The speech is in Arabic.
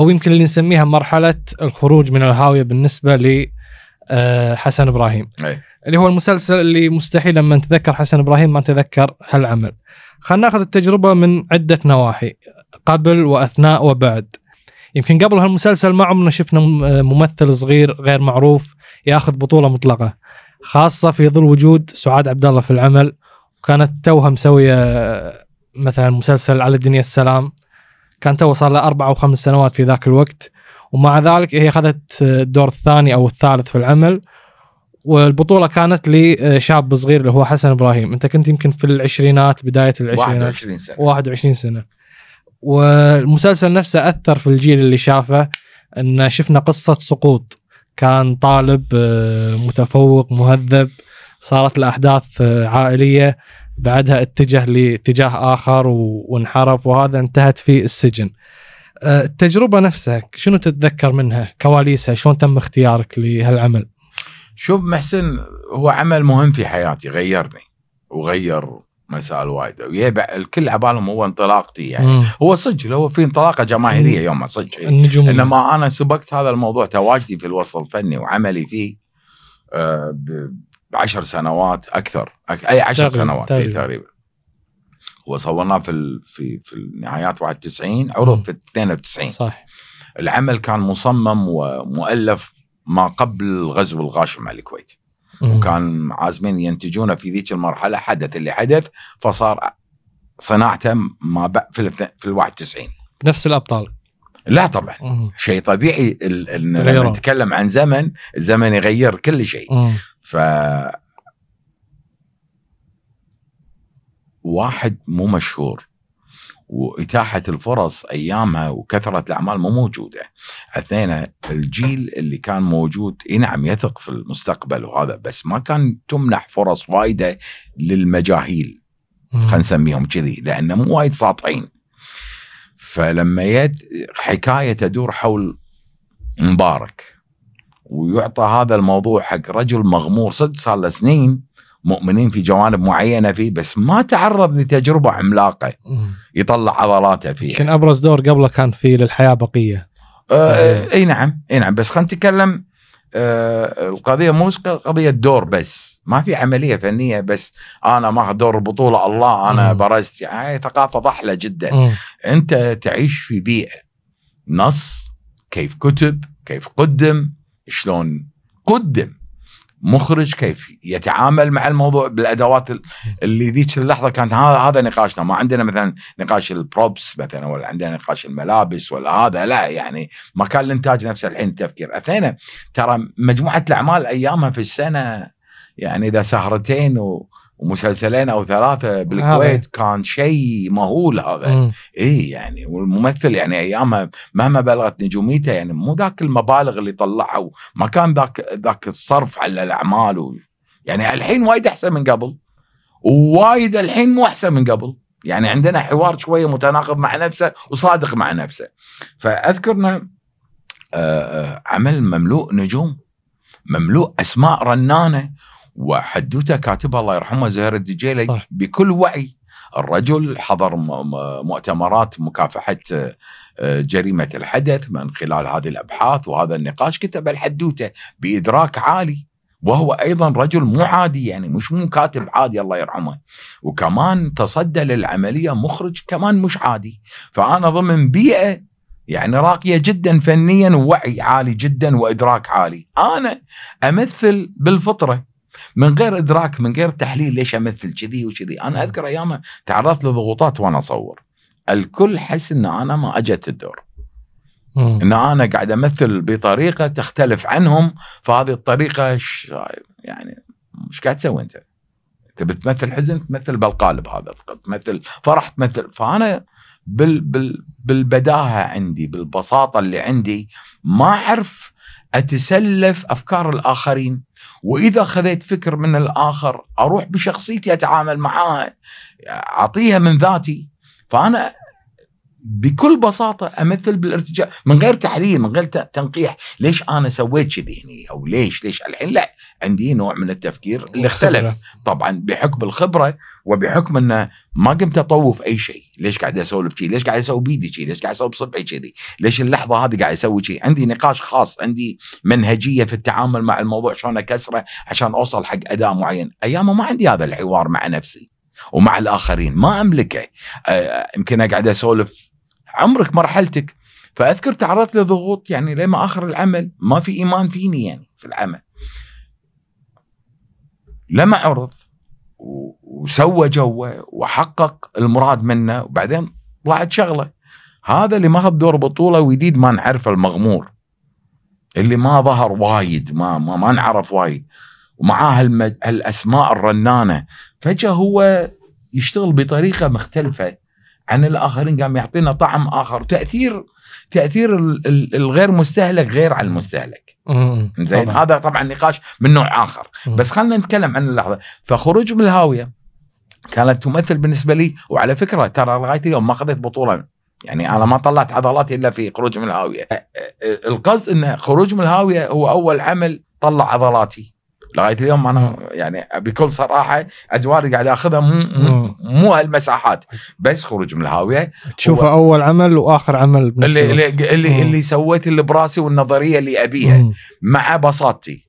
او يمكن اللي نسميها مرحله الخروج من الهاويه بالنسبه ل آه، حسن ابراهيم أي. اللي هو المسلسل اللي مستحيل لما نتذكر حسن ابراهيم ما نتذكر هالعمل خلينا ناخذ التجربه من عده نواحي قبل واثناء وبعد يمكن قبل هالمسلسل ما عمرنا شفنا آه، ممثل صغير غير معروف ياخذ بطوله مطلقه خاصه في ظل وجود سعاد عبد الله في العمل وكانت توها مسويه آه، مثلا مسلسل على الدنيا السلام كان تو صار له اربع او خمس سنوات في ذاك الوقت ومع ذلك هي اخذت الدور الثاني او الثالث في العمل والبطوله كانت لشاب صغير اللي هو حسن ابراهيم انت كنت يمكن في العشرينات بدايه العشرينات 21 سنه 21 سنه والمسلسل نفسه اثر في الجيل اللي شافه ان شفنا قصه سقوط كان طالب آه، متفوق مهذب صارت له احداث آه، عائليه بعدها اتجه لاتجاه اخر وانحرف وهذا انتهت في السجن. أه، التجربه نفسها شنو تتذكر منها؟ كواليسها شلون تم اختيارك لهالعمل؟ شوف محسن هو عمل مهم في حياتي غيرني وغير مسائل وايده ويبع الكل عبالهم هو انطلاقتي يعني مم. هو صدق هو في انطلاقه جماهيريه يوم صدق النجوم انما انا سبقت هذا الموضوع تواجدي في الوسط الفني وعملي فيه أه، عشر سنوات اكثر اي عشر تقريبا سنوات تقريبا, تقريبا. وصورناه في ال... في في النهايات 91 عرض في 92 صح العمل كان مصمم ومؤلف ما قبل غزو الغاشم على الكويت مم. وكان عازمين ينتجونه في ذيك المرحله حدث اللي حدث فصار صناعته ما ب... في ال... في ال 91 نفس الابطال لا طبعا شيء طبيعي ان نتكلم عن زمن الزمن يغير كل شيء ف واحد مو مشهور وإتاحة الفرص أيامها وكثرة الأعمال مو موجودة اثنين الجيل اللي كان موجود نعم يثق في المستقبل وهذا بس ما كان تمنح فرص وايدة للمجاهيل خلينا نسميهم كذي لأن مو وايد ساطعين فلما يد حكاية تدور حول مبارك ويعطى هذا الموضوع حق رجل مغمور صدق صار له سنين مؤمنين في جوانب معينه فيه بس ما تعرض لتجربه عملاقه يطلع عضلاته فيه يمكن ابرز دور قبله كان في للحياه بقيه آه, آه، اي نعم اي نعم بس خلينا نتكلم آه القضيه مو قضيه دور بس ما في عمليه فنيه بس انا ماخذ دور البطوله الله انا مم. برزت يعني ثقافه ضحله جدا مم. انت تعيش في بيئه نص كيف كتب كيف قدم شلون قدم مخرج كيف يتعامل مع الموضوع بالادوات اللي ذيك اللحظه كانت هذا هذا نقاشنا ما عندنا مثلا نقاش البروبس مثلا ولا عندنا نقاش الملابس ولا هذا لا يعني ما كان الانتاج نفسه الحين التفكير اثينا ترى مجموعه الاعمال ايامها في السنه يعني اذا سهرتين و ومسلسلين او ثلاثه بالكويت كان شيء مهول هذا اي يعني والممثل يعني ايامها مهما بلغت نجوميته يعني مو ذاك المبالغ اللي طلعها ما كان ذاك ذاك الصرف على الاعمال و يعني الحين وايد احسن من قبل ووايد الحين مو احسن من قبل يعني عندنا حوار شويه متناقض مع نفسه وصادق مع نفسه فاذكرنا آه، آه، عمل مملوء نجوم مملوء اسماء رنانه وحدوته كاتبها الله يرحمه زهير الدجيلي صح. بكل وعي الرجل حضر مؤتمرات مكافحة آه، جريمة الحدث من خلال هذه الأبحاث وهذا النقاش كتب الحدوتة بإدراك عالي وهو أيضا رجل مو عادي يعني مش مو كاتب عادي الله يرحمه وكمان تصدى للعملية مخرج كمان مش عادي فأنا ضمن بيئة يعني راقية جدا فنيا ووعي عالي جدا وإدراك عالي أنا أمثل بالفطرة من غير ادراك من غير تحليل ليش امثل كذي وكذي انا اذكر ايامها تعرضت لضغوطات وانا اصور الكل حس ان انا ما اجت الدور ان انا قاعد امثل بطريقه تختلف عنهم فهذه الطريقه ش... يعني مش قاعد تسوي انت انت بتمثل حزن تمثل بالقالب هذا تمثل فرح تمثل فانا بال بال بالبداهه عندي بالبساطه اللي عندي ما اعرف اتسلف افكار الاخرين واذا خذيت فكر من الاخر اروح بشخصيتي اتعامل معاها اعطيها من ذاتي فانا بكل بساطة أمثل بالارتجاع من غير تحليل من غير تنقيح ليش أنا سويت كذي هني أو ليش ليش الحين لا عندي نوع من التفكير اللي اختلف طبعا بحكم الخبرة وبحكم أنه ما قمت أطوف أي شيء ليش قاعد أسولف كذي ليش قاعد أسوي بيدي كذي ليش قاعد أسوي بصبعي كذي ليش اللحظة هذه قاعد أسوي كذي عندي نقاش خاص عندي منهجية في التعامل مع الموضوع شلون أكسره عشان أوصل حق أداء معين أيامه ما عندي هذا الحوار مع نفسي ومع الاخرين ما املكه آه، يمكن اقعد اسولف عمرك مرحلتك فاذكر تعرضت لضغوط يعني لما اخر العمل ما في ايمان فيني يعني في العمل لما عرض وسوى جوه وحقق المراد منه وبعدين طلعت شغله هذا اللي ماخذ دور بطوله وجديد ما نعرفه المغمور اللي ما ظهر وايد ما ما, ما نعرف وايد ومعاه هالاسماء الرنانه فجاه هو يشتغل بطريقه مختلفه عن الاخرين قام يعطينا طعم اخر تاثير تاثير الغير مستهلك غير على المستهلك زين هذا طبعا نقاش من نوع اخر مم. بس خلينا نتكلم عن اللحظه فخروج من الهاويه كانت تمثل بالنسبه لي وعلى فكره ترى لغايه اليوم ما خذيت بطوله يعني انا ما طلعت عضلاتي الا في خروج من الهاويه القصد ان خروج من الهاويه هو اول عمل طلع عضلاتي لغايه اليوم انا يعني بكل صراحه ادواري قاعد اخذها مو مو, هالمساحات بس خروج من الهاويه تشوفه اول عمل واخر عمل اللي اللي, اللي, اللي سويت اللي براسي والنظريه اللي ابيها مع بساطتي